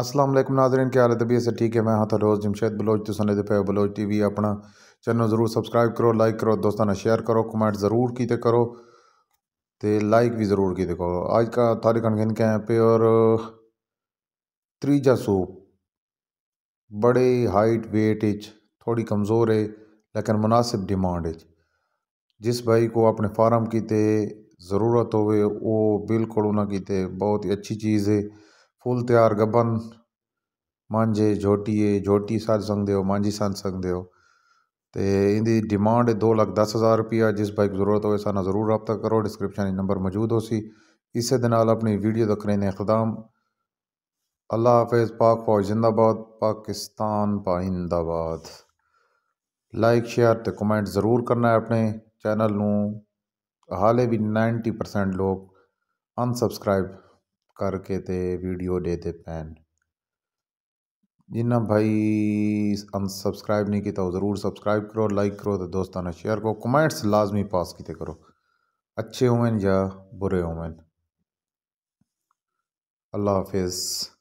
असलम नाजरन क्या हाल तबीयत से ठीक है मैं हाँ तो रोज़ जमशेद बलोच तो सनद पे बलोच टी वी अपना चैनल ज़रूर सब्सक्राइब करो लाइक करो दोस्तों ने शेयर करो कमेंट ज़रूर कि करो तो लाइक भी ज़रूर कीते करो अज का तारीख अनगिन पे और त्रीजा सूप बड़े हाइट वेट इच थोड़ी कमज़ोर है लेकिन मुनासिब डिमांड इच जिस भाई को अपने फार्म की ज़रूरत हो बिल्कुल ना कीते बहुत ही अच्छी चीज़ है फूल त्यार गबन मांझे झोटिए झोटी साथ संग देओ मांझी साथ संग देओ ते इंदी डिमांड दो लाख दस हज़ार रुपया जिस बाइक की जरूरत हो साना जरूर रबता करो डिस्क्रिप्शन नंबर मौजूद हो सी इस अपनी वीडियो तक ने अखदाम अल्लाह हाफिज़ पाक फौज जिंदाबाद पाकिस्तान पाइंदाबाद लाइक शेयर तो कमेंट ज़रूर करना है अपने चैनल नू हाले भी नाइनटी परसेंट लोग अनसबसक्राइब करके तो वीडियो देते पैन ਪੈਨ जिन्ना भाई अनसब्सक्राइब नहीं किया तो ज़रूर सब्सक्राइब करो लाइक करो तो दोस्तों ने शेयर करो कमेंट्स लाजमी पास किते करो अच्छे होवन या बुरे होवन अल्लाह हाफिज़